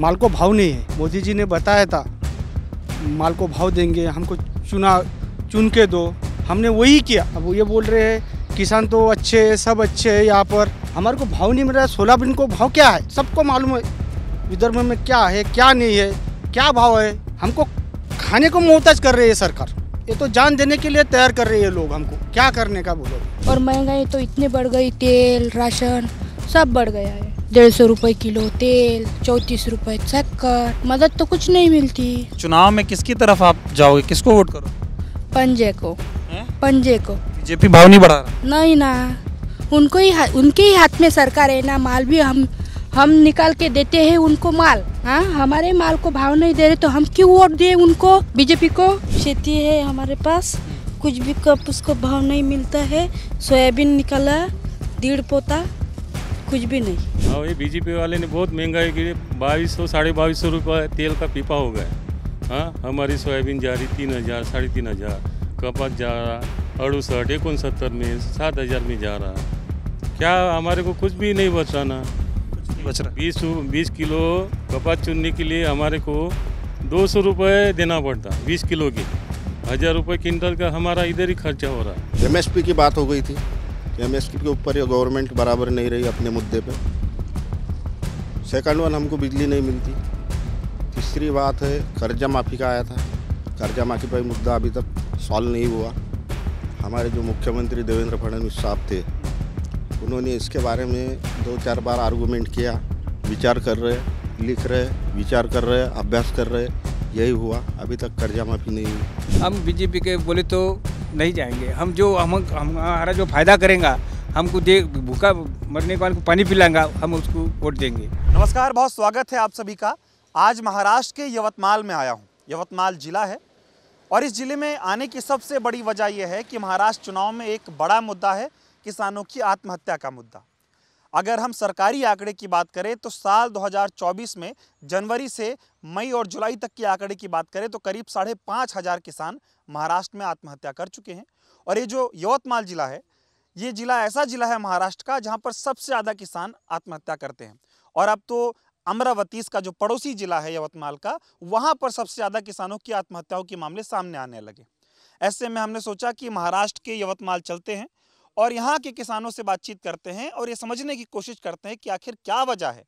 माल को भाव नहीं है मोदी जी ने बताया था माल को भाव देंगे हमको चुना चुन के दो हमने वही किया अब ये बोल रहे हैं किसान तो अच्छे है सब अच्छे है यहाँ पर हमारे को भाव नहीं मिल रहा है सोलाबिन को भाव क्या है सबको मालूम है विदर्भ में क्या है क्या नहीं है क्या भाव है हमको खाने को मोहताज कर रही है सरकार ये तो जान देने के लिए तैयार कर रही है लोग हमको क्या करने का बोलो और महंगाई तो इतनी बढ़ गई तेल राशन सब बढ़ गया है डेढ़ सौ रुपये किलो तेल चौंतीस रूपए चक्कर मदद तो कुछ नहीं मिलती चुनाव में किसकी तरफ आप जाओगे किसको वोट करो पंजे को है? पंजे को बीजेपी भाव नहीं बढ़ा रहा नहीं ना उनको ही उनके ही हाथ में सरकार है ना माल भी हम हम निकाल के देते हैं उनको माल हाँ हमारे माल को भाव नहीं दे रहे तो हम क्यों वोट दे उनको बीजेपी को खेती है हमारे पास कुछ भी कप उसको भाव नहीं मिलता है सोयाबीन निकाला डेढ़ पोता कुछ भी नहीं हाँ ये बीजेपी वाले ने बहुत महंगाई की बाईस सौ साढ़े बाईस सौ रुपये तेल का पीपा हो गया हाँ हमारी सोयाबीन जा रही तीन हज़ार साढ़े तीन हज़ार कपास जा रहा अड़सठ एकोसत्तर में सात हज़ार में जा रहा क्या हमारे को कुछ भी नहीं बचाना बच रहा बीस बीस किलो कपास चुनने के लिए हमारे को दो सौ रुपये देना पड़ता बीस किलो के हज़ार रुपये क्विंटल का हमारा इधर ही खर्चा हो रहा है एमएसपी की बात हो गई थी एम के ऊपर ये गवर्नमेंट बराबर नहीं रही अपने मुद्दे पे सेकंड वन हमको बिजली नहीं मिलती तीसरी बात है कर्जा माफ़ी का आया था कर्जा माफ़ी पर मुद्दा अभी तक सॉल्व नहीं हुआ हमारे जो मुख्यमंत्री देवेंद्र फडणवीस साहब थे उन्होंने इसके बारे में दो चार बार आर्गूमेंट किया विचार कर रहे लिख रहे विचार कर रहे अभ्यास कर रहे यही हुआ अभी तक कर्जा माफ़ी नहीं हुई हम बीजेपी के बोले तो नहीं जाएंगे हम जो हम हमारा जो फायदा करेंगे हमको दे भूखा मरने वाले को पानी पिलाएंगा हम उसको वोट देंगे नमस्कार बहुत स्वागत है आप सभी का आज महाराष्ट्र के यवतमाल में आया हूँ यवतमाल जिला है और इस जिले में आने की सबसे बड़ी वजह यह है कि महाराष्ट्र चुनाव में एक बड़ा मुद्दा है किसानों की आत्महत्या का मुद्दा अगर हम सरकारी आंकड़े की बात करें तो साल 2024 में जनवरी से मई और जुलाई तक के आंकड़े की बात करें तो करीब साढ़े पाँच हज़ार किसान महाराष्ट्र में आत्महत्या कर चुके हैं और ये जो यवतमाल ज़िला है ये ज़िला ऐसा ज़िला है महाराष्ट्र का जहाँ पर सबसे ज़्यादा किसान आत्महत्या करते हैं और अब तो अमरावती का जो पड़ोसी ज़िला है यवतमाल का वहाँ पर सबसे ज़्यादा किसानों की आत्महत्याओं के मामले सामने आने लगे ऐसे में हमने सोचा कि महाराष्ट्र के यवतमाल चलते हैं और यहाँ के किसानों से बातचीत करते हैं और ये समझने की कोशिश करते हैं कि आखिर क्या वजह है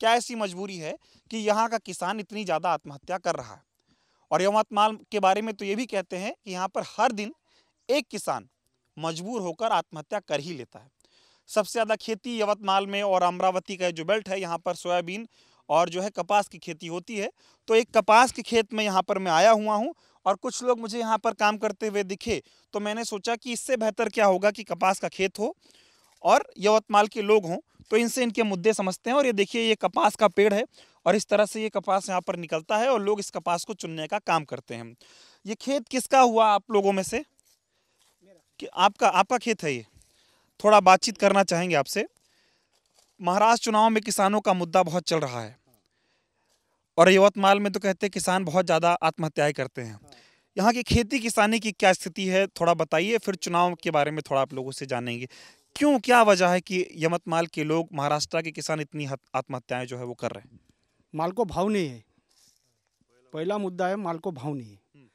क्या ऐसी मजबूरी है कि यहाँ का किसान इतनी ज़्यादा आत्महत्या कर रहा है और यवतमाल के बारे में तो ये भी कहते हैं कि यहाँ पर हर दिन एक किसान मजबूर होकर आत्महत्या कर ही लेता है सबसे ज़्यादा खेती यवतमाल में और अमरावती का जो बेल्ट है यहाँ पर सोयाबीन और जो है कपास की खेती होती है तो एक कपास के खेत में यहाँ पर मैं आया हुआ हूँ और कुछ लोग मुझे यहाँ पर काम करते हुए दिखे तो मैंने सोचा कि इससे बेहतर क्या होगा कि कपास का खेत हो और यवतमाल के लोग हों तो इनसे इनके मुद्दे समझते हैं और ये देखिए ये कपास का पेड़ है और इस तरह से ये कपास यहाँ पर निकलता है और लोग इस कपास को चुनने का काम करते हैं ये खेत किसका हुआ आप लोगों में से कि आपका आपका खेत है ये थोड़ा बातचीत करना चाहेंगे आपसे महाराष्ट्र चुनाव में किसानों का मुद्दा बहुत चल रहा है और यवतमाल में तो कहते हैं किसान बहुत ज़्यादा आत्महत्याएँ करते हैं यहाँ की खेती किसानी की क्या स्थिति है थोड़ा बताइए फिर चुनाव के बारे में थोड़ा आप लोगों से जानेंगे क्यों क्या वजह है कि यवतमाल के लोग महाराष्ट्र के किसान इतनी आत्महत्याएं जो है वो कर रहे हैं माल को भाव नहीं है पहला मुद्दा है माल को भाव नहीं है हम्म।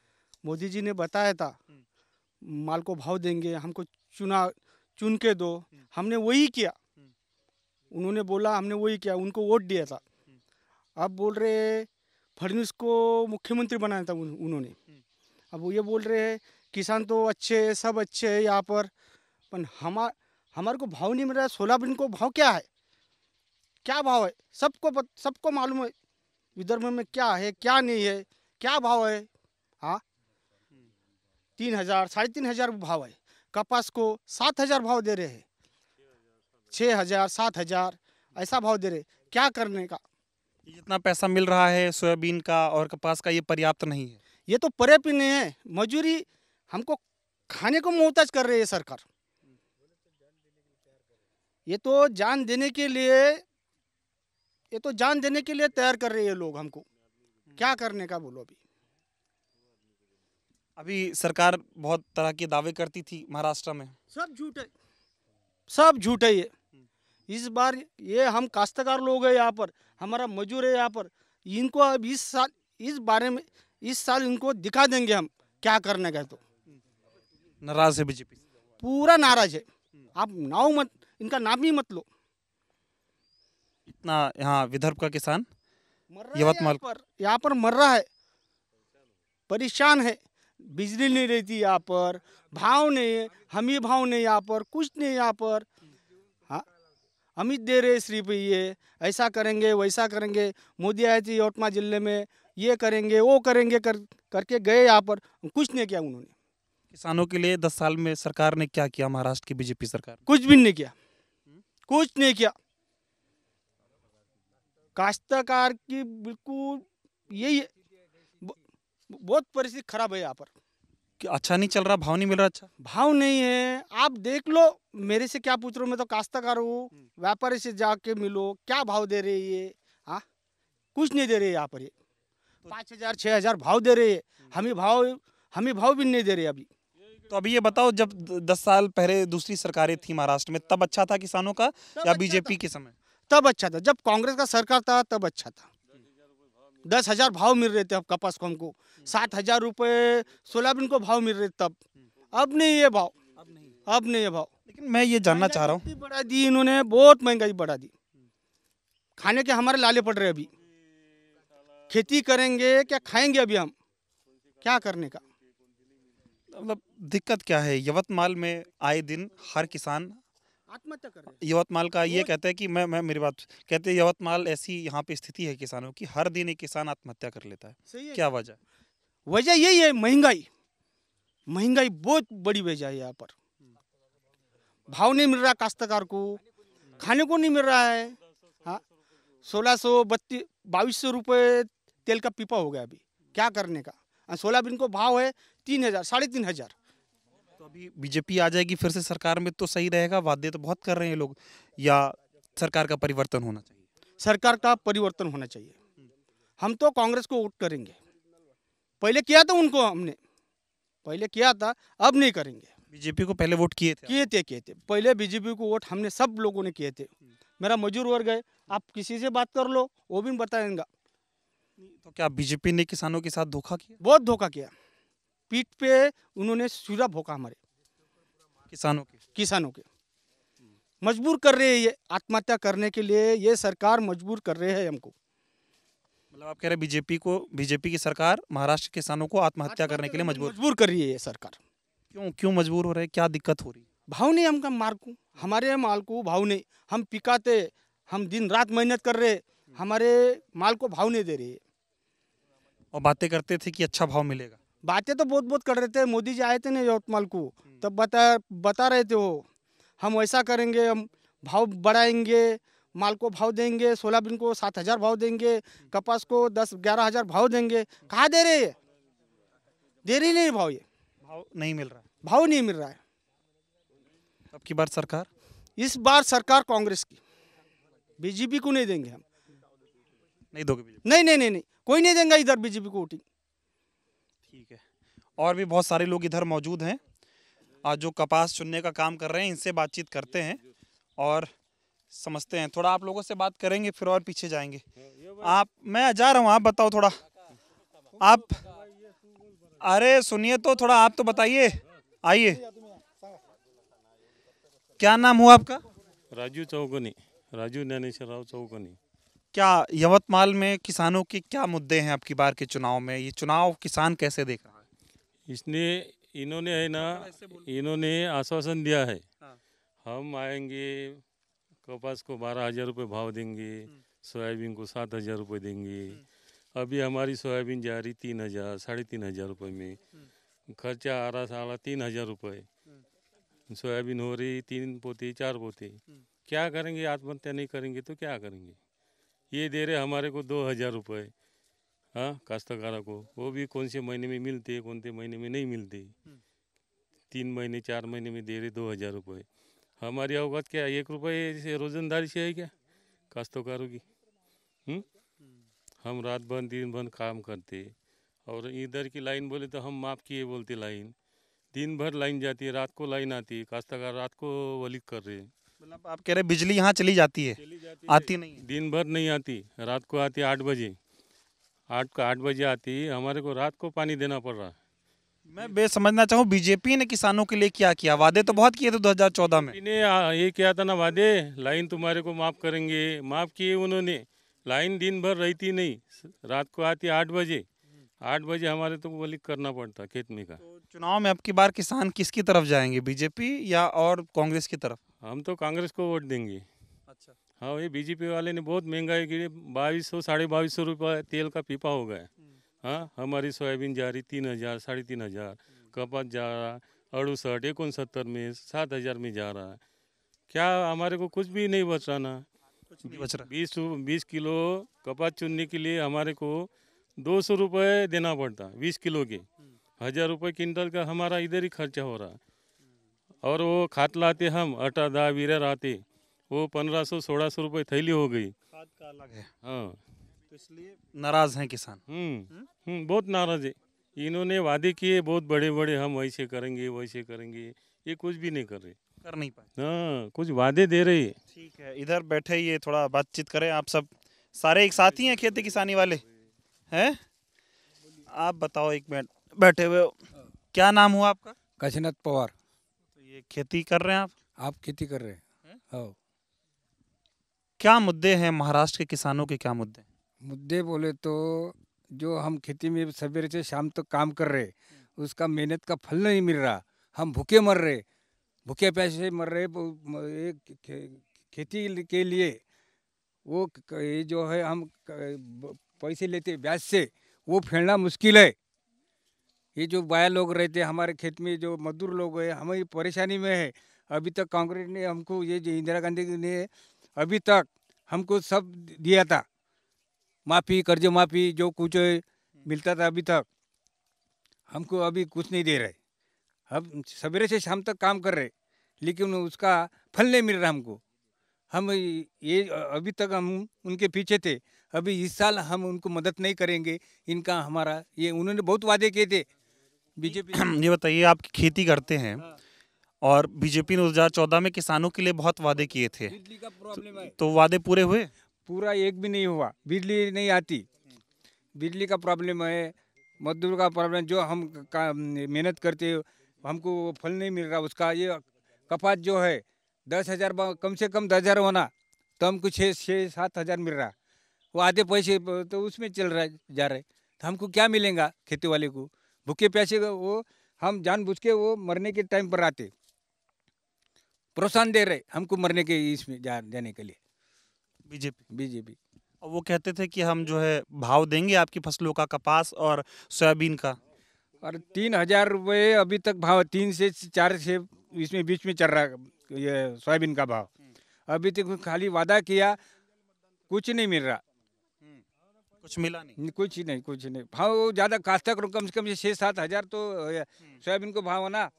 मोदी जी ने बताया था हम्म। माल को भाव देंगे हमको चुना चुन के दो हम्म। हमने वही किया उन्होंने बोला हमने वही किया उनको वोट दिया था अब बोल रहे हैं फडनवीस को मुख्यमंत्री बनाया था उन्होंने हम्म। अब वो ये बोल रहे हैं किसान तो अच्छे है सब अच्छे है यहाँ पर पर हमार हमारे को भाव नहीं मिल रहा है सोलाबीन को भाव क्या है क्या भाव है सबको सबको मालूम है विदर्भ में क्या है क्या नहीं है क्या भाव है हाँ तीन हज़ार साढ़े तीन हज़ार भाव है कपास को सात हज़ार भाव दे रहे हैं छः हज़ार सात हज़ार ऐसा भाव दे रहे क्या करने का ये जितना पैसा मिल रहा है सोयाबीन का और कपास का ये पर्याप्त नहीं है ये तो पर्याप्त नहीं है मजदूरी हमको खाने को मोहताज कर रही है सरकार ये तो जान देने के लिए ये तो जान देने के लिए तैयार कर रहे हैं लोग हमको क्या करने का बोलो अभी अभी सरकार बहुत तरह के दावे करती थी महाराष्ट्र में सब झूठ है सब झूठ है ये इस बार ये हम काश्तकार लोग हैं यहाँ पर हमारा मजूर है यहाँ पर इनको अब इस साल इस बारे में इस साल इनको दिखा देंगे हम क्या करने का तो नाराज है बीजेपी पूरा नाराज है आप नाव मत इनका नाम ही मत लो इतना यहाँ विदर्भ का किसान यवतमाल पर यहाँ पर मर रहा है परेशान है बिजली नहीं रहती यहाँ पर भाव नहीं है हमी भाव नहीं यहाँ पर कुछ नहीं यहाँ पर अमित दे रहे श्री पे ये ऐसा करेंगे वैसा करेंगे मोदी आए थे यवतमा जिले में ये करेंगे वो करेंगे कर करके गए यहाँ पर कुछ नहीं किया उन्होंने किसानों के लिए दस साल में सरकार ने क्या किया महाराष्ट्र की बीजेपी सरकार कुछ भी नहीं किया कुछ नहीं किया काश्तकार की बिल्कुल यही बहुत परिस्थिति खराब है यहाँ पर अच्छा नहीं चल रहा भाव नहीं मिल रहा अच्छा भाव नहीं है आप देख लो मेरे से क्या पूछ रहे हो मैं तो काश्तकार हूँ हम्म। व्यापारी से जाके मिलो क्या भाव दे रही है हाँ कुछ नहीं दे रही यहाँ पर ये तो पाँच हज़ार छः हज़ार भाव दे रहे है हम्म। हमें भाव हमें भाव भी नहीं दे रहे अभी तो अभी ये बताओ जब दस साल पहले दूसरी सरकारें थी महाराष्ट्र में तब अच्छा था किसानों का या अच्छा बीजेपी के समय तब अच्छा था जब कांग्रेस का सरकार था तब अच्छा था दस हज़ार भाव मिल रहे थे अब कपास को हमको साठ हजार रुपये सोयाबीन को भाव मिल रहे तब हम्म। अब नहीं ये भाव अब नहीं अब नहीं ये भाव लेकिन मैं ये जानना चाह रहा हूँ बढ़ा दी इन्होंने बहुत महंगाई बढ़ा दी खाने के हमारे लाले पड़ रहे अभी खेती करेंगे क्या खाएंगे अभी हम क्या करने का मतलब दिक्कत क्या है यवतमाल में आए दिन हर किसान आत्महत्या कर यवतमाल का ये कहते हैं कि मैं मैं मेरी बात कहते हैं यवतमाल ऐसी यहाँ पे स्थिति है किसानों की हर दिन एक किसान आत्महत्या कर लेता है, है क्या वजह वजह यही है महंगाई महंगाई बहुत बड़ी वजह है यहाँ पर भाव नहीं मिल रहा काश्तकार को खाने को नहीं मिल रहा है हाँ सोलह सौ बत्तीस बाईस सौ रुपये तेल का पीपा हो गया अभी क्या करने का हाँ, बिन को भाव है तीन हज़ार साढ़े तीन हज़ार तो अभी बीजेपी आ जाएगी फिर से सरकार में तो सही रहेगा वादे तो बहुत कर रहे हैं लोग या सरकार का परिवर्तन होना चाहिए सरकार का परिवर्तन होना चाहिए हम तो कांग्रेस को वोट करेंगे पहले किया था उनको हमने पहले किया था अब नहीं करेंगे बीजेपी को पहले वोट किए थे किए थे किए थे पहले बीजेपी को वोट हमने सब लोगों ने किए थे मेरा मजदूर वर्ग है आप किसी से बात कर लो वो भी बताएंगा तो क्या बीजेपी ने किसानों के साथ धोखा किया बहुत धोखा किया पीठ पे उन्होंने सूरा भोका हमारे किसानों के किसानों के मजबूर कर रहे हैं ये आत्महत्या करने के लिए ये सरकार मजबूर कर रहे है हमको मतलब आप कह रहे हैं बीजेपी को बीजेपी की सरकार महाराष्ट्र किसानों को आत्महत्या करने के लिए मजबूर मजबूर कर रही है ये सरकार क्यों क्यों मजबूर हो रहे हैं क्या दिक्कत हो रही है भाव नहीं हमका माल को हमारे माल को भाव नहीं हम पिकाते हम दिन रात मेहनत कर रहे हमारे माल को भाव नहीं दे रहे और बातें करते थे कि अच्छा भाव मिलेगा बातें तो बहुत बहुत कर रहे थे मोदी जी आए थे ना यवतमाल को हम्म। तब बता बता रहे थे वो हम ऐसा करेंगे हम भाव बढ़ाएंगे माल को भाव देंगे सोयाबीन को सात हज़ार भाव देंगे कपास को दस ग्यारह हज़ार भाव देंगे कहा दे रहे ये दे रही नहीं भाव ये भाव नहीं मिल रहा भाव नहीं मिल रहा है अब की बार सरकार इस बार सरकार कांग्रेस की बीजेपी को नहीं देंगे हम नहीं दोगे नहीं नहीं नहीं नहीं कोई नहीं देंगे इधर बीजेपी को वोटिंग ठीक है और भी बहुत सारे लोग इधर मौजूद हैं आज जो कपास चुनने का काम कर रहे हैं इनसे बातचीत करते हैं और समझते हैं थोड़ा आप लोगों से बात करेंगे फिर और पीछे जाएंगे हाँ, आप मैं जा रहा हूँ आप बताओ थोड़ा आप अरे सुनिए तो थोड़ा आप तो बताइए आइए क्या नाम हुआ आपका राजू चौगनी राजू ज्ञानेश्वर राव चौगनी क्या यवतमाल में किसानों के क्या मुद्दे हैं आपकी बार के चुनाव में ये चुनाव किसान कैसे देख रहा है इसने इन्होंने है ना इन्होंने आश्वासन दिया है हाँ। हम आएंगे कपास को बारह हजार रुपये भाव देंगे हम्म। सोयाबीन को सात हजार रुपये देंगे हम्म। अभी हमारी सोयाबीन जा रही तीन हजार साढ़े तीन हजार रुपये में हम्म। खर्चा आ रहा साढ़ा तीन हजार रुपये सोयाबीन हो रही तीन पोते चार पोते क्या करेंगे आत्महत्या नहीं करेंगे तो क्या करेंगे ये दे रहे हमारे को दो हज़ार रुपये हाँ काश्तकारा को वो भी कौन से महीने में मिलते कौन से महीने में नहीं मिलते तीन महीने चार महीने में दे रहे दो हज़ार रुपये हमारी अवकात क्या है एक रुपये से रोजनदारी से है क्या काश्तकारों की हम रात भर दिन भर काम करते और इधर की लाइन बोले तो हम माफ़ किए बोलते लाइन दिन भर लाइन जाती है रात को लाइन आती है काश्तकार तो रात को वलिक कर रहे हैं मतलब आप कह रहे बिजली यहाँ चली जाती है चली जाती आती है। नहीं दिन भर नहीं आती रात को आती आठ बजे आठ का आठ बजे आती हमारे को रात को पानी देना पड़ रहा है मैं बे समझना चाहूँ बीजेपी ने किसानों के लिए क्या किया वादे तो बहुत किए थे 2014 में इन्हें ये किया था ना वादे लाइन तुम्हारे को माफ़ करेंगे माफ़ किए उन्होंने लाइन दिन भर रहती नहीं रात को आती आठ बजे आठ बजे हमारे तो वो लिख करना पड़ता खेत में का तो चुनाव में अब की बार किसान किसकी तरफ जाएंगे बीजेपी या और कांग्रेस की तरफ हम तो कांग्रेस को वोट देंगे अच्छा हाँ ये बीजेपी वाले ने बहुत महंगाई की बाईस सौ साढ़े बाईस सौ तेल का पीपा हो गया हम्म। हाँ हमारी सोयाबीन जा रही तीन हज़ार साढ़े तीन हज़ार कपास जा रहा अड़सठ इकसत्तर में सात हज़ार में जा रहा है क्या हमारे को कुछ भी नहीं बच रहा ना बच रहा बीस बीस किलो कपास चुनने के लिए हमारे को दो सौ रुपये देना पड़ता बीस किलो के हज़ार रुपये क्विंटल का हमारा इधर ही खर्चा हो रहा और वो खाद लाते हम आटा दा वीरा आते वो पंद्रह सौ सोलह सौ रुपये थैली हो गई खाद का अलग है हाँ तो इसलिए नाराज हैं किसान हम्म, हम्म बहुत नाराज है इन्होंने वादे किए बहुत बड़े बड़े हम वैसे करेंगे वैसे करेंगे ये कुछ भी नहीं कर रहे कर नहीं पाए हाँ कुछ वादे दे रहे ठीक है इधर बैठे ये थोड़ा बातचीत करें आप सब सारे एक साथ ही हैं खेती किसानी वाले हैं आप बताओ एक मिनट बैठे हुए क्या नाम हुआ आपका कशनत पवार तो ये खेती कर रहे हैं आप आप खेती कर रहे हैं हाँ। क्या मुद्दे हैं महाराष्ट्र के किसानों के क्या मुद्दे मुद्दे बोले तो जो हम खेती में सवेरे से शाम तक काम कर रहे उसका मेहनत का फल नहीं मिल रहा हम भूखे मर रहे भूखे पैसे मर रहे एक खेती के लिए वो ये जो है हम पैसे लेते ब्याज से वो फैलना मुश्किल है ये जो बाया लोग रहते हमारे खेत में जो मजदूर लोग हैं हमें परेशानी में है अभी तक कांग्रेस ने हमको ये जो इंदिरा गांधी ने अभी तक हमको सब दिया था माफ़ी कर्ज माफ़ी जो कुछ हम्म। मिलता था अभी तक हमको अभी कुछ नहीं दे रहे हम सवेरे से शाम तक काम कर रहे लेकिन उसका फल नहीं मिल रहा हमको हम ये अभी तक हम उनके पीछे थे अभी इस साल हम उनको मदद नहीं करेंगे इनका हमारा ये उन्होंने बहुत वादे किए थे बीजेपी ये बताइए आप खेती करते हैं हाँ। और बीजेपी ने दो में किसानों के लिए बहुत वादे किए थे तो, तो वादे पूरे हुए पूरा एक भी नहीं हुआ बिजली नहीं आती बिजली का प्रॉब्लम है मजदूर का प्रॉब्लम जो हम मेहनत करते हमको फल नहीं मिल रहा उसका ये कपास जो है दस हज़ार कम से कम दस हज़ार होना तो हमको छः छः सात हज़ार मिल रहा वो आधे पैसे तो उसमें चल रहा जा रहे तो हमको क्या मिलेगा खेती वाले को भूखे प्यासे वो हम जानबूझ के वो मरने के टाइम पर आते प्रोत्साहन दे रहे हमको मरने के इसमें जा, जाने के लिए बीजेपी बीजेपी और वो कहते थे कि हम जो है भाव देंगे आपकी फसलों का कपास और सोयाबीन का और तीन हजार रुपये अभी तक भाव तीन से चार से इसमें बीच में चल रहा ये सोयाबीन का भाव हम्म। अभी तक खाली वादा किया कुछ नहीं मिल रहा हम्म। कुछ मिला नहीं कुछ ही नहीं कुछ नहीं भाव ज़्यादा काश्तक कम से कम छः सात हजार तो हम्म। सोयाबीन को भाव होना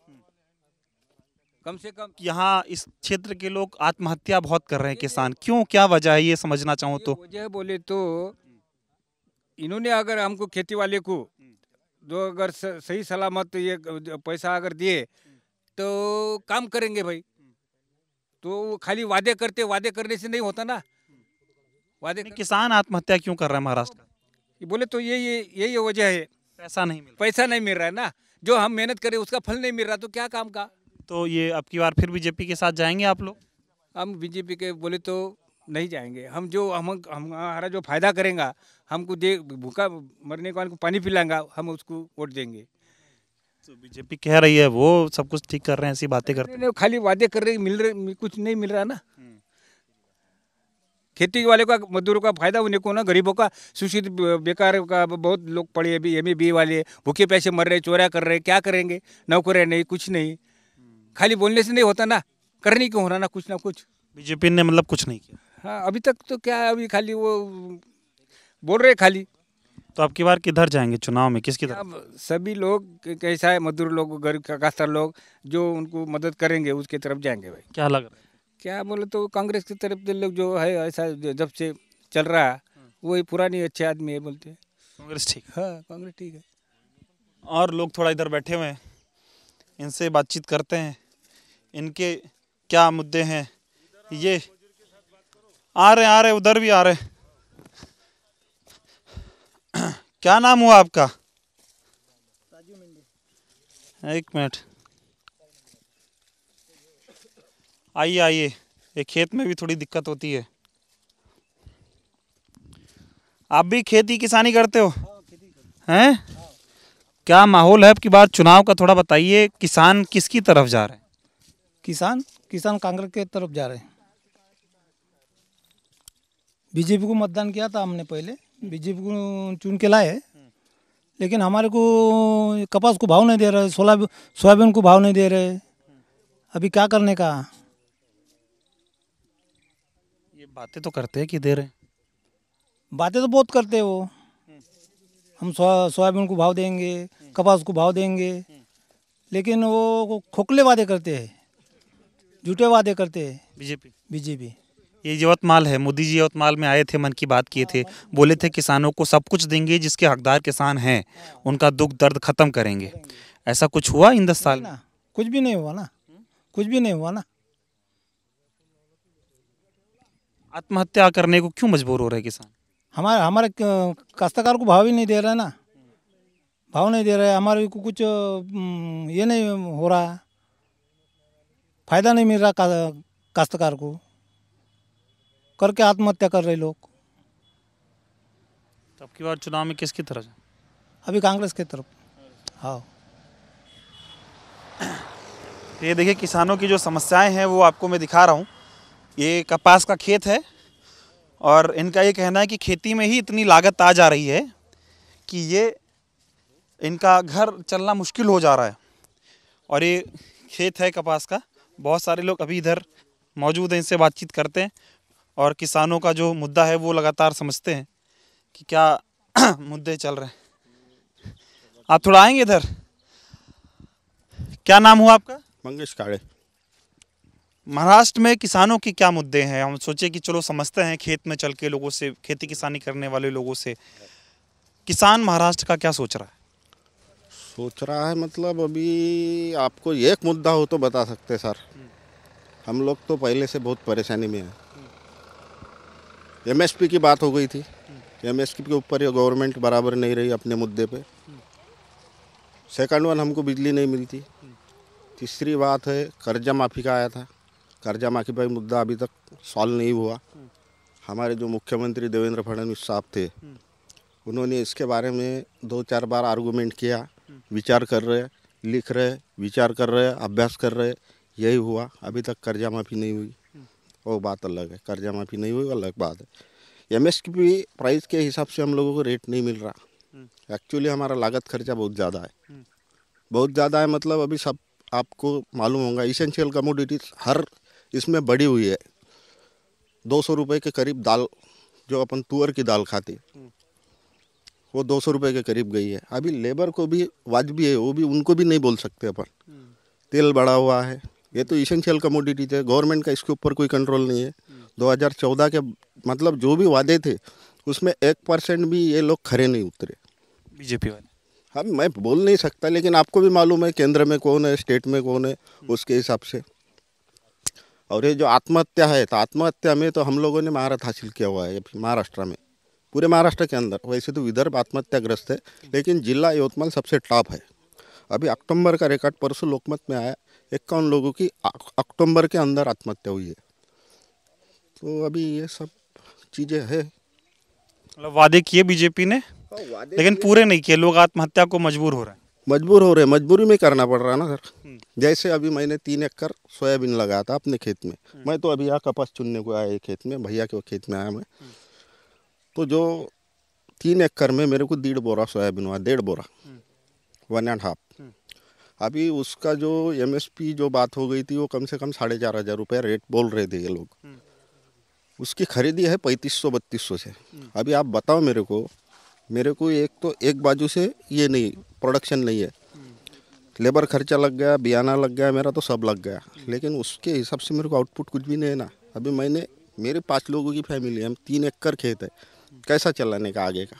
कम से कम यहाँ इस क्षेत्र के लोग आत्महत्या बहुत कर रहे हैं किसान क्यों क्या वजह है ये समझना चाहूँ तो वजह बोले तो इन्होंने अगर हमको खेती वाले को जो अगर सही सलामत ये पैसा अगर दिए तो काम करेंगे भाई तो वो खाली वादे करते वादे करने से नहीं होता ना वादे कर... किसान आत्महत्या क्यों कर रहा है महाराष्ट्र का बोले तो ये ये यही वजह है पैसा नहीं मिल पैसा नहीं मिल रहा है ना जो हम मेहनत करें उसका फल नहीं मिल रहा तो क्या काम का तो ये अब की बार फिर बीजेपी के साथ जाएंगे आप लोग हम बीजेपी के बोले तो नहीं जाएंगे हम जो हम हमारा जो फायदा करेंगे हमको दे भूखा मरने वाले को पानी पिलाएंगा हम उसको वोट देंगे तो बीजेपी कह रही है वो सब कुछ ठीक कर रहे हैं ऐसी बातें करते हैं खाली वादे कर रहे मिल रहे कुछ नहीं मिल रहा ना खेती वाले का मजदूरों का फायदा होने को ना गरीबों का शोषित बेकार का बहुत लोग पड़े अभी एम ए बी वाले भूखे पैसे मर रहे चोरा कर रहे क्या करेंगे नौकरियाँ नहीं कुछ नहीं खाली बोलने से नहीं होता ना करने क्यों हो रहा ना कुछ ना कुछ बीजेपी ने मतलब कुछ नहीं किया हाँ अभी तक तो क्या है अभी खाली वो बोल रहे खाली तो आपकी बार किधर जाएंगे चुनाव में किसकी तरफ सभी लोग कैसा है मजदूर लोग गरीब का लोग जो उनको मदद करेंगे उसके तरफ जाएंगे भाई क्या लग रहा है क्या बोले तो कांग्रेस की तरफ के लोग जो है ऐसा जब से चल रहा है वही पुरानी अच्छे आदमी है बोलते हैं कांग्रेस ठीक हाँ कांग्रेस ठीक है और लोग थोड़ा इधर बैठे हुए हैं इनसे बातचीत करते हैं इनके क्या मुद्दे हैं ये आ रहे आ रहे उधर भी आ रहे क्या नाम हुआ आपका एक मिनट आइए आइए ये खेत में भी थोड़ी दिक्कत होती है आप भी खेती किसानी करते हो हैं क्या माहौल है आपकी बात बार चुनाव का थोड़ा बताइए किसान किसकी तरफ जा रहे हैं किसान किसान कांग्रेस के तरफ जा रहे हैं बीजेपी को मतदान किया था हमने पहले बीजेपी को चुन के लाए लेकिन हमारे को कपास को भाव नहीं दे रहे सोला सोयाबीन को भाव नहीं दे रहे अभी क्या करने का ये बातें तो करते हैं कि दे रहे बातें तो बहुत करते हैं वो हम सोयाबीन को भाव देंगे कपास को भाव देंगे लेकिन वो खोखले वादे करते हैं झूठे वादे करते हैं बीजेपी बीजेपी ये यवतमाल है मोदी जी यवतमाल में आए थे मन की बात किए थे बोले थे किसानों को सब कुछ देंगे जिसके हकदार किसान हैं उनका दुख दर्द खत्म करेंगे ऐसा कुछ हुआ इन दस साल ना कुछ भी नहीं हुआ ना कुछ भी नहीं हुआ ना आत्महत्या करने को क्यों मजबूर हो रहे किसान हमारा हमारे काश्तकार को भाव ही नहीं दे रहा ना भाव नहीं दे रहा है हमारे को कुछ ये नहीं हो रहा फायदा नहीं मिल रहा काश्तकार को करके आत्महत्या कर रहे लोग तब तो की बार चुनाव में किसकी तरफ अभी कांग्रेस की तरफ हाँ तो ये देखिए किसानों की जो समस्याएं हैं वो आपको मैं दिखा रहा हूँ ये कपास का खेत है और इनका ये कहना है कि खेती में ही इतनी लागत आ जा रही है कि ये इनका घर चलना मुश्किल हो जा रहा है और ये खेत है कपास का बहुत सारे लोग अभी इधर मौजूद हैं इनसे बातचीत करते हैं और किसानों का जो मुद्दा है वो लगातार समझते हैं कि क्या मुद्दे चल रहे हैं आप थोड़ा आएंगे इधर क्या नाम हुआ आपका मंगेश काड़े महाराष्ट्र में किसानों के क्या मुद्दे हैं हम सोचे कि चलो समझते हैं खेत में चल के लोगों से खेती किसानी करने वाले लोगों से किसान महाराष्ट्र का क्या सोच रहा है सोच रहा है मतलब अभी आपको एक मुद्दा हो तो बता सकते सर हम लोग तो पहले से बहुत परेशानी में हैं एमएसपी की बात हो गई थी एमएसपी के ऊपर ये गवर्नमेंट बराबर नहीं रही अपने मुद्दे पे सेकंड वन हमको बिजली नहीं मिलती तीसरी बात है कर्जा माफ़ी का आया था कर्जा माफ़ी पर मुद्दा अभी तक सॉल्व नहीं हुआ हमारे जो मुख्यमंत्री देवेंद्र फडणवीस साहब थे उन्होंने इसके बारे में दो चार बार आर्गूमेंट किया विचार कर रहे लिख रहे विचार कर रहे अभ्यास कर रहे यही हुआ अभी तक कर्जा माफ़ी नहीं हुई वो बात अलग है कर्जा माफ़ी नहीं हुई अलग बात है एम एस प्राइस के हिसाब से हम लोगों को रेट नहीं मिल रहा एक्चुअली हमारा लागत खर्चा बहुत ज़्यादा है बहुत ज़्यादा है मतलब अभी सब आपको मालूम होगा इसेंशियल कमोडिटीज़ हर इसमें बढ़ी हुई है दो सौ रुपये के करीब दाल जो अपन तुअर की दाल खाते वो दो सौ रुपये के करीब गई है अभी लेबर को भी वाजबी है वो भी उनको भी नहीं बोल सकते अपन तेल बढ़ा हुआ है ये तो इसेंशियल कमोडिटी थे गवर्नमेंट का इसके ऊपर कोई कंट्रोल नहीं है 2014 के मतलब जो भी वादे थे उसमें एक परसेंट भी ये लोग खड़े नहीं उतरे बीजेपी वाले हाँ मैं बोल नहीं सकता लेकिन आपको भी मालूम है केंद्र में कौन है स्टेट में कौन है हम्म। उसके हिसाब से और ये जो आत्महत्या है तो आत्महत्या में तो हम लोगों ने महारत हासिल किया हुआ है महाराष्ट्र में पूरे महाराष्ट्र के अंदर वैसे तो विदर्भ आत्महत्याग्रस्त है लेकिन जिला यवतमाल सबसे टॉप है अभी अक्टूबर का रिकॉर्ड परसों लोकमत में आया इक्यावन लोगों की अक्टूबर के अंदर आत्महत्या हुई है तो अभी ये सब चीज़ें है मतलब वादे किए बीजेपी ने हाँ, लेकिन पूरे नहीं किए लोग आत्महत्या को मजबूर हो रहे हैं मजबूर हो रहे हैं मजबूरी में करना पड़ रहा है ना सर हम्म। जैसे अभी मैंने तीन एकड़ सोयाबीन लगाया था अपने खेत में हम्म। मैं तो अभी यहाँ कपास चुनने को आया खेत में भैया के खेत में आया मैं हम्म। तो जो तीन एकड़ में मेरे को डेढ़ बोरा सोयाबीन हुआ डेढ़ बोरा वन एंड हाफ अभी उसका जो एमएसपी जो बात हो गई थी वो कम से कम साढ़े चार हज़ार रुपया रेट बोल रहे थे ये लोग हम्म। उसकी खरीदी है पैंतीस सौ बत्तीस सौ से हम्म। अभी आप बताओ मेरे को मेरे को एक तो एक बाजू से ये नहीं प्रोडक्शन नहीं है लेबर हम्म। खर्चा लग गया बियाना लग गया मेरा तो सब लग गया लेकिन उसके हिसाब से मेरे को आउटपुट कुछ भी नहीं है ना अभी मैंने मेरे पाँच लोगों की फैमिली है हम तीन एकड़ खेत है कैसा चलाने का आगे का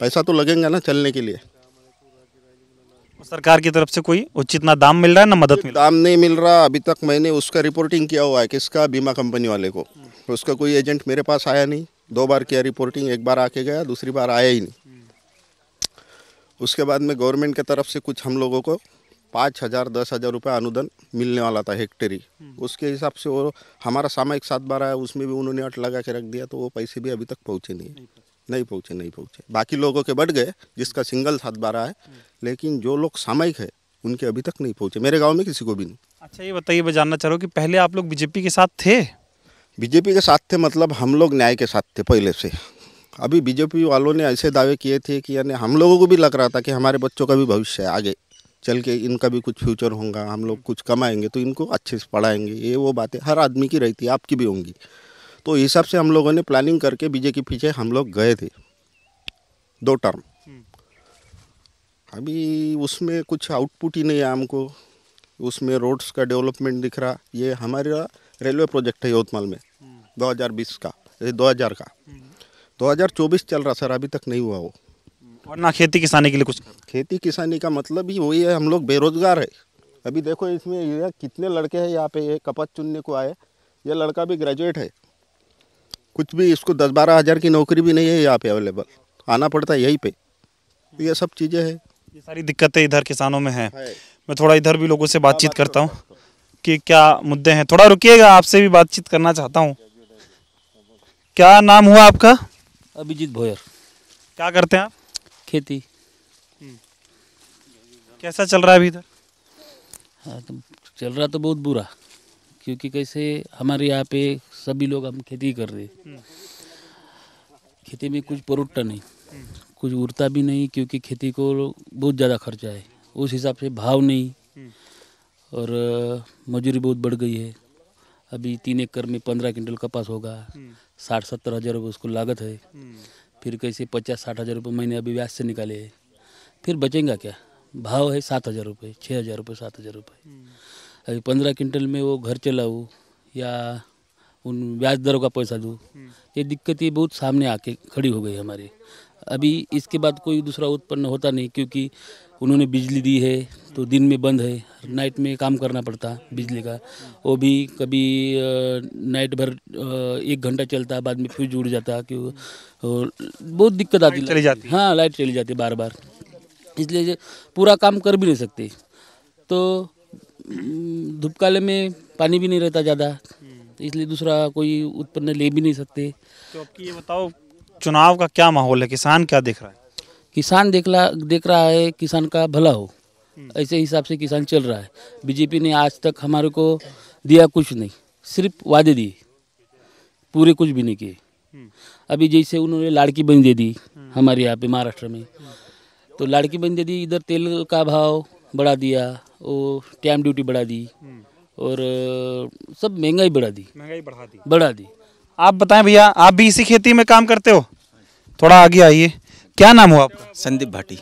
पैसा तो लगेगा ना चलने के लिए सरकार की तरफ से कोई उचित ना दाम मिल रहा है ना मदद मिल दाम नहीं मिल रहा अभी तक मैंने उसका रिपोर्टिंग किया हुआ है किसका बीमा कंपनी वाले को उसका कोई एजेंट मेरे पास आया नहीं दो बार किया रिपोर्टिंग एक बार आके गया दूसरी बार आया ही नहीं उसके बाद में गवर्नमेंट की तरफ से कुछ हम लोगों को पाँच हज़ार दस हज़ार रुपये अनुदान मिलने वाला था हेक्टेरी हम्म। उसके हिसाब से वो हमारा सामयिक सात बारह है उसमें भी उन्होंने अट लगा के रख दिया तो वो पैसे भी अभी तक पहुँचे नहीं नहीं पहुँचे नहीं पहुँचे बाकी लोगों के बढ़ गए जिसका सिंगल सात बारह है हम्म। लेकिन जो लोग सामयिक है उनके अभी तक नहीं पहुँचे मेरे गाँव में किसी को भी नहीं अच्छा ये बताइए मैं जानना चाह रहा हूँ कि पहले आप लोग बीजेपी के साथ थे बीजेपी के साथ थे मतलब हम लोग न्याय के साथ थे पहले से अभी बीजेपी वालों ने ऐसे दावे किए थे कि यानी हम लोगों को भी लग रहा था कि हमारे बच्चों का भी भविष्य है आगे चल के इनका भी कुछ फ्यूचर होगा हम लोग कुछ कमाएंगे तो इनको अच्छे से पढ़ाएंगे ये वो बातें हर आदमी की रहती है आपकी भी होंगी तो हिसाब से हम लोगों ने प्लानिंग करके बीजे के पीछे हम लोग गए थे दो टर्म हम्म। अभी उसमें कुछ आउटपुट ही नहीं है हमको उसमें रोड्स का डेवलपमेंट दिख रहा ये हमारा रेलवे प्रोजेक्ट है यवतमाल में 2020 हम्म। का हज़ार का 2024 हम्म। चल रहा सर अभी तक नहीं हुआ वो वरना खेती किसानी के लिए कुछ खेती किसानी का मतलब ही वही है हम लोग बेरोजगार है अभी देखो इसमें ये कितने लड़के हैं यहाँ पे ये कपट चुनने को आए ये लड़का भी ग्रेजुएट है कुछ भी इसको दस बारह हज़ार की नौकरी भी नहीं है यहाँ पे अवेलेबल आना पड़ता है यहीं पे तो ये सब चीज़ें हैं ये सारी दिक्कतें इधर किसानों में हैं है। मैं थोड़ा इधर भी लोगों से बातचीत करता हूँ कि क्या मुद्दे हैं थोड़ा रुकिएगा आपसे भी बातचीत करना चाहता हूँ क्या नाम हुआ आपका अभिजीत भोयर क्या करते हैं आप खेती हम्म। कैसा चल रहा है अभी इधर हाँ तो चल रहा तो बहुत बुरा क्योंकि कैसे हमारे यहाँ पे सभी लोग हम खेती कर रहे हम्म। खेती में कुछ परोटा नहीं हम्म। कुछ उड़ता भी नहीं क्योंकि खेती को बहुत ज़्यादा खर्चा है उस हिसाब से भाव नहीं और मजूरी बहुत बढ़ गई है अभी तीन एकड़ में पंद्रह क्विंटल कपास होगा साठ सत्तर हज़ार उसको लागत है फिर कैसे पचास साठ हज़ार रुपये महीने अभी ब्याज से निकाले है फिर बचेंगे क्या भाव है सात हज़ार रुपये छः हज़ार रुपये सात हज़ार रुपये हम्म। अभी पंद्रह क्विंटल में वो घर चलाऊँ या उन ब्याज दरों का पैसा दूँ हम्म। ये दिक्कतें बहुत सामने आके खड़ी हो गई हमारी अभी इसके बाद कोई दूसरा उत्पन्न होता नहीं क्योंकि उन्होंने बिजली दी है तो दिन में बंद है नाइट में काम करना पड़ता बिजली का वो भी कभी नाइट भर एक घंटा चलता बाद में फ्यूज उड़ जाता क्यों बहुत दिक्कत आती चली जाती हाँ लाइट चली जाती बार बार इसलिए पूरा काम कर भी नहीं सकते तो धूपकाले में पानी भी नहीं रहता ज़्यादा इसलिए दूसरा कोई उत्पन्न ले भी नहीं सकते तो आपकी ये बताओ चुनाव का क्या माहौल है किसान क्या देख रहा है किसान देखला देख रहा है किसान का भला हो हम्म। ऐसे हिसाब से किसान चल रहा है बीजेपी ने आज तक हमारे को दिया कुछ नहीं सिर्फ वादे दिए पूरे कुछ भी नहीं किए हम्म। अभी जैसे उन्होंने लाड़की बन दे दी हम्म। हमारे यहाँ पे महाराष्ट्र में तो लाड़की बन दे दी इधर तेल का भाव बढ़ा दिया और टाइम ड्यूटी बढ़ा दी और सब महंगाई बढ़ा दी महंगाई बढ़ा दी बढ़ा दी आप बताएं भैया आप भी इसी खेती में काम करते हो थोड़ा आगे आइए क्या नाम हुआ आपका संदीप भाटी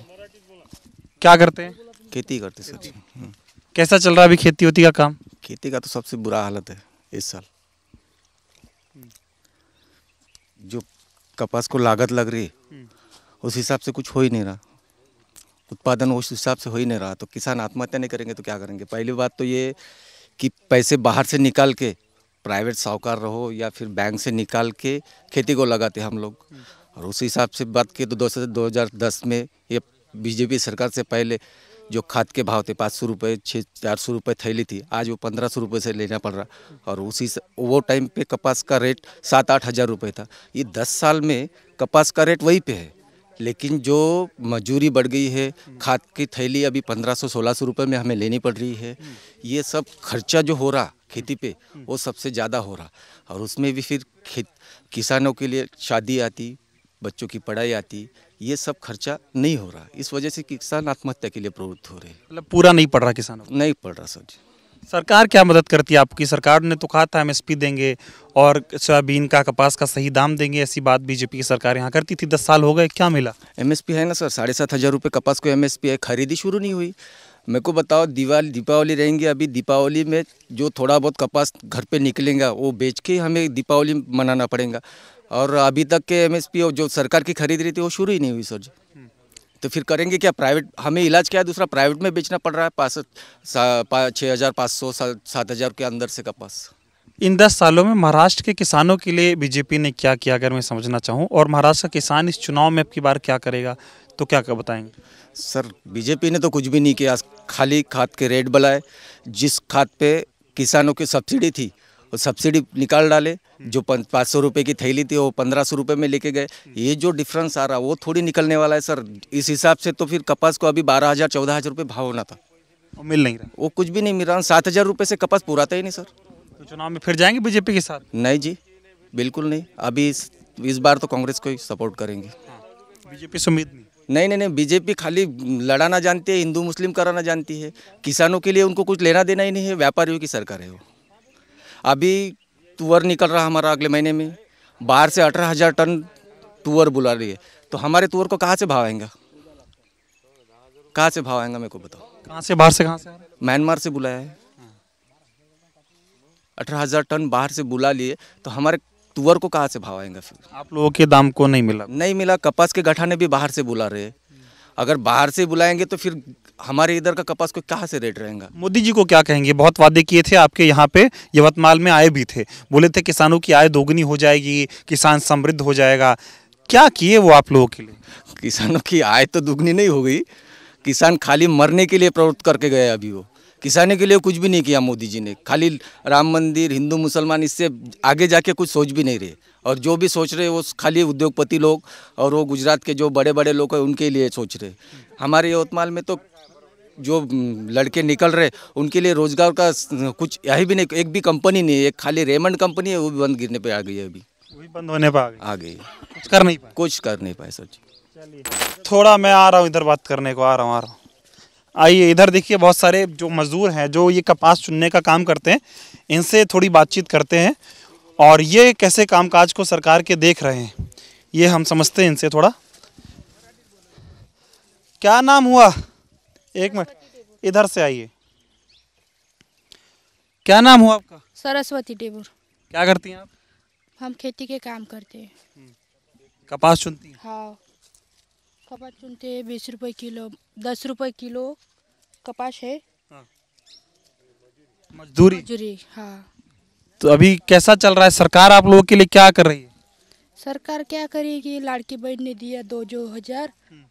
क्या करते हैं खेती करते सर हम्म। कैसा चल रहा है अभी खेती होती का काम खेती का तो सबसे बुरा हालत है इस साल जो कपास को लागत लग रही हम्म। उस हिसाब से कुछ हो ही नहीं रहा उत्पादन उस हिसाब से हो ही नहीं रहा तो किसान आत्महत्या नहीं करेंगे तो क्या करेंगे पहली बात तो ये कि पैसे बाहर से निकाल के प्राइवेट साहूकार रहो या फिर बैंक से निकाल के खेती को लगाते हम लोग हम्म। और उसी हिसाब से बात की तो दो से दो हज़ार दस में ये बीजेपी सरकार से पहले जो खाद के भाव थे पाँच सौ रुपये छः चार सौ रुपये थैली थी आज वो पंद्रह सौ रुपये से लेना पड़ रहा और उसी से वो टाइम पे कपास का रेट सात आठ हज़ार रुपये था ये दस साल में कपास का रेट वहीं पे है लेकिन जो मजूरी बढ़ गई है खाद की थैली अभी पंद्रह सौ सोलह सौ रुपये में हमें लेनी पड़ रही है ये सब खर्चा जो हो रहा खेती पे वो सबसे ज़्यादा हो रहा और उसमें भी फिर खेत किसानों के लिए शादी आती बच्चों की पढ़ाई आती ये सब खर्चा नहीं हो रहा इस वजह से किसान आत्महत्या के लिए प्रवृत्त हो रहे हैं मतलब पूरा नहीं पड़ रहा किसान नहीं पढ़ रहा सर जी सरकार क्या मदद करती है आपकी सरकार ने तो कहा था एम देंगे और सोयाबीन का कपास का सही दाम देंगे ऐसी बात बीजेपी की सरकार यहाँ करती थी दस साल हो गए क्या मिला एम है ना सर साढ़े सात हज़ार रुपये कपास को पी है खरीदी शुरू नहीं हुई मेरे को बताओ दिवाली दीपावली रहेंगी अभी दीपावली में जो थोड़ा बहुत कपास घर पर निकलेगा वो बेच के हमें दीपावली मनाना पड़ेगा और अभी तक के एमएसपी जो सरकार की खरीद रही थी वो शुरू ही नहीं हुई सर जी हम्म। तो फिर करेंगे क्या प्राइवेट हमें इलाज क्या है दूसरा प्राइवेट में बेचना पड़ रहा है पास छः हज़ार पाँच सौ सात हज़ार के अंदर से का पास इन दस सालों में महाराष्ट्र के किसानों के लिए बीजेपी ने क्या किया अगर मैं समझना चाहूँ और महाराष्ट्र का किसान इस चुनाव में अब की बार क्या करेगा तो क्या क्या बताएंगे सर बीजेपी ने तो कुछ भी नहीं किया खाली खाद के रेट बढ़ाए जिस खाद पे किसानों की सब्सिडी थी सब्सिडी निकाल डाले जो पाँच सौ रुपये की थैली थी वो पंद्रह सौ रुपये में लेके गए ये जो डिफरेंस आ रहा वो थोड़ी निकलने वाला है सर इस हिसाब से तो फिर कपास को अभी बारह हज़ार चौदह हज़ार रुपये भाव होना था मिल नहीं रहा वो कुछ भी नहीं मिल रहा सात हज़ार रुपये से कपास पुराता ही नहीं सर तो चुनाव में फिर जाएंगे बीजेपी के साथ नहीं जी बिल्कुल नहीं अभी इस, इस बार तो कांग्रेस को ही सपोर्ट करेंगे हाँ, बीजेपी से उम्मीद नहीं नहीं नहीं नहीं बीजेपी खाली लड़ाना जानती है हिंदू मुस्लिम कराना जानती है किसानों के लिए उनको कुछ लेना देना ही नहीं है व्यापारियों की सरकार है वो अभी तुअर निकल रहा हमारा अगले महीने में बाहर से अठारह हज़ार टन तुअर बुला रही है तो हमारे तुअर को कहाँ से भाव आएगा कहाँ से भाव आएगा मेरे को बताओ कहाँ से बाहर से कहाँ से म्यांमार से बुलाया है अठारह हज़ार टन बाहर से बुला लिए तो हमारे तुअर को कहाँ से भाव आएगा फिर आप लोगों के दाम को नहीं मिला नहीं मिला कपास के गठाने भी बाहर से बुला रहे अगर बाहर से बुलाएंगे तो फिर हमारे इधर का कपास को कहाँ से रेट रहेगा मोदी जी को क्या कहेंगे बहुत वादे किए थे आपके यहाँ पे यवतमाल में आए भी थे बोले थे किसानों की आय दोगुनी हो जाएगी किसान समृद्ध हो जाएगा क्या किए वो आप लोगों के लिए किसानों की आय तो दोगुनी नहीं हो गई किसान खाली मरने के लिए प्रवृत्त करके गए अभी वो किसानों के लिए कुछ भी नहीं किया मोदी जी ने खाली राम मंदिर हिंदू मुसलमान इससे आगे जाके कुछ सोच भी नहीं रहे और जो भी सोच रहे वो खाली उद्योगपति लोग और वो गुजरात के जो बड़े बड़े लोग हैं उनके लिए सोच रहे हमारे यवतमाल में तो जो लड़के निकल रहे उनके लिए रोजगार का कुछ यही भी नहीं एक भी कंपनी नहीं है एक खाली रेमंड कंपनी है वो भी बंद गिरने पे आ गई है अभी वही बंद होने पर आ गई कुछ कर नहीं पाए कुछ कर नहीं पाए सर जी थोड़ा मैं आ रहा हूँ इधर बात करने को आ रहा हूँ आ रहा हूँ आइए इधर देखिए बहुत सारे जो मज़दूर हैं जो ये कपास चुनने का काम करते हैं इनसे थोड़ी बातचीत करते हैं और ये कैसे कामकाज को सरकार के देख रहे हैं ये हम समझते हैं इनसे थोड़ा क्या नाम हुआ एक मिनट इधर से आइए क्या नाम हुआ आपका सरस्वती टेबुर क्या करती हैं आप हम खेती के काम करते हैं हम्म। कपास चुनती हैं हाँ कपास चुनते हैं बीस रुपए किलो दस रुपए किलो कपास है हाँ। मजदूरी मजदूरी हाँ तो अभी कैसा चल रहा है सरकार आप लोगों के लिए क्या कर रही है सरकार क्या करेगी लाड़की बहन ने दिया दो जो हजार हम्म।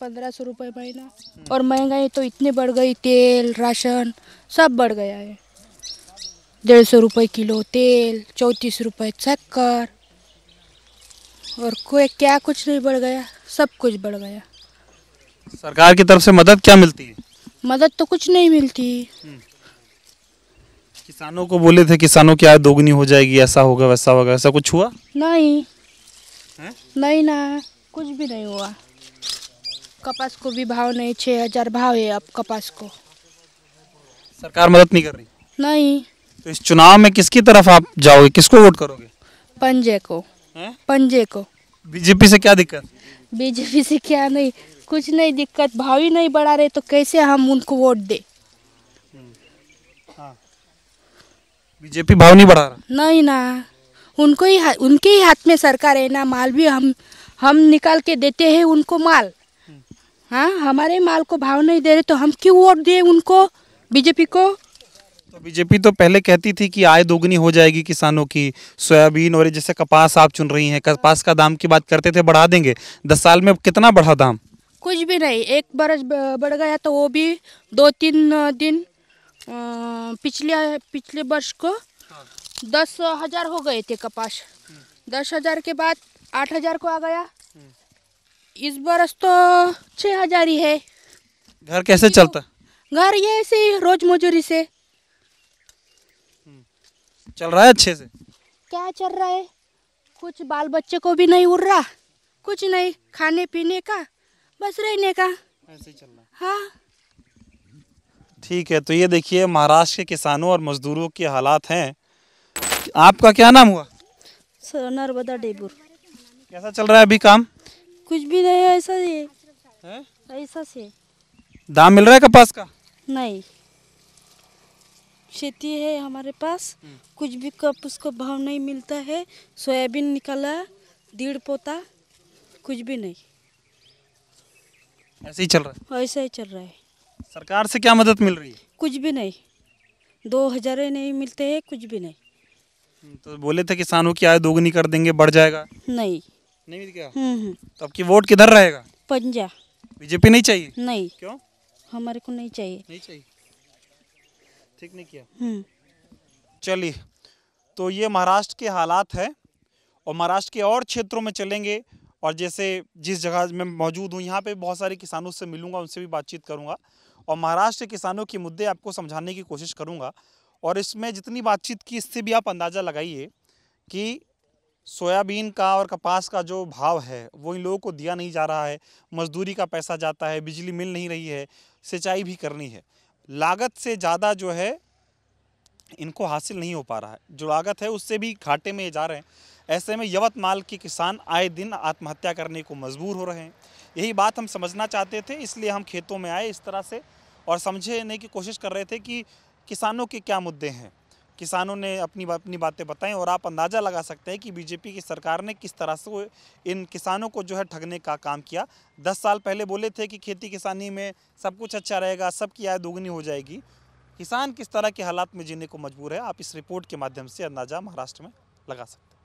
पंद्रह सौ रुपये महीना और महंगाई तो इतनी बढ़ गई तेल राशन सब बढ़ गया है डेढ़ सौ रुपये किलो तेल चौंतीस रुपये चक्कर और कोई क्या कुछ नहीं बढ़ गया सब कुछ बढ़ गया सरकार की तरफ से मदद क्या मिलती है मदद तो कुछ नहीं मिलती हम्म। किसानों को बोले थे किसानों की आय दोगुनी हो जाएगी ऐसा होगा वैसा होगा ऐसा कुछ हुआ नहीं है? नहीं ना कुछ भी नहीं हुआ कपास को भी भाव नहीं छः हजार भाव है अब कपास को सरकार मदद नहीं कर रही नहीं तो इस चुनाव में किसकी तरफ आप जाओगे किसको वोट करोगे पंजे को है? पंजे को बीजेपी से क्या दिक्कत बीजेपी से क्या नहीं कुछ नहीं दिक्कत भाव ही नहीं बढ़ा रहे तो कैसे हम उनको वोट दे हम्म। हाँ। बीजेपी भाव नहीं बढ़ा रहा नहीं ना उनको ही उनके ही हाथ में सरकार है ना माल भी हम हम निकाल के देते हैं उनको माल हाँ हमारे माल को भाव नहीं दे रहे तो हम क्यों वोट दिए उनको बीजेपी को तो बीजेपी तो पहले कहती थी कि आय दोगुनी हो जाएगी किसानों की सोयाबीन और जैसे कपास आप चुन रही हैं कपास का दाम की बात करते थे बढ़ा देंगे दस साल में कितना बढ़ा दाम कुछ भी नहीं एक बरस बढ़ गया तो वो भी दो तीन दिन पिछले पिछले वर्ष को दस हजार हो गए थे कपास दस हजार के बाद आठ हजार को आ गया इस बरस तो छ हजार ही है घर कैसे चलता घर ये ऐसे ही रोज मजूरी से हम्म। चल रहा है अच्छे से क्या चल रहा है कुछ बाल बच्चे को भी नहीं उड़ रहा कुछ नहीं खाने पीने का बस रहने का ऐसे चल रहा हाँ ठीक है तो ये देखिए महाराष्ट्र के किसानों और मजदूरों के हालात हैं आपका क्या नाम हुआ नर्मदा डेबुर कैसा चल रहा है अभी काम कुछ भी नहीं ऐसा ही ऐसा से दाम मिल रहा है कपास का नहीं खेती है हमारे पास हम्म। कुछ भी कप उसको भाव नहीं मिलता है सोयाबीन निकाला डेढ़ पोता कुछ भी नहीं ऐसे ही चल रहा है ऐसा ही चल रहा है सरकार से क्या मदद मिल रही है कुछ भी नहीं दो हजार नहीं मिलते हैं कुछ भी नहीं तो बोले थे किसानों की आय दोगुनी कर देंगे बढ़ जाएगा नहीं नहीं हम्म, हम्म। तो आपकी वोट किधर रहेगा पंजा बीजेपी नहीं चाहिए नहीं क्यों हमारे को नहीं चाहिए नहीं चाहिए ठीक नहीं किया हम्म। चलिए तो ये महाराष्ट्र के हालात है और महाराष्ट्र के और क्षेत्रों में चलेंगे और जैसे जिस जगह मैं मौजूद हूँ यहाँ पे बहुत सारे किसानों से मिलूंगा उनसे भी बातचीत करूँगा और महाराष्ट्र के किसानों के मुद्दे आपको समझाने की कोशिश करूँगा और इसमें जितनी बातचीत की इससे भी आप अंदाज़ा लगाइए कि सोयाबीन का और कपास का जो भाव है वो इन लोगों को दिया नहीं जा रहा है मजदूरी का पैसा जाता है बिजली मिल नहीं रही है सिंचाई भी करनी है लागत से ज़्यादा जो है इनको हासिल नहीं हो पा रहा है जो लागत है उससे भी घाटे में जा रहे हैं ऐसे में यवतमाल के किसान आए दिन आत्महत्या करने को मजबूर हो रहे हैं यही बात हम समझना चाहते थे इसलिए हम खेतों में आए इस तरह से और समझने की कोशिश कर रहे थे कि किसानों के क्या मुद्दे हैं किसानों ने अपनी अपनी बातें बताएं और आप अंदाज़ा लगा सकते हैं कि बीजेपी की सरकार ने किस तरह से इन किसानों को जो है ठगने का काम किया दस साल पहले बोले थे कि खेती किसानी में सब कुछ अच्छा रहेगा सबकी आय दोगुनी हो जाएगी किसान किस तरह के हालात में जीने को मजबूर है आप इस रिपोर्ट के माध्यम से अंदाज़ा महाराष्ट्र में लगा सकते हैं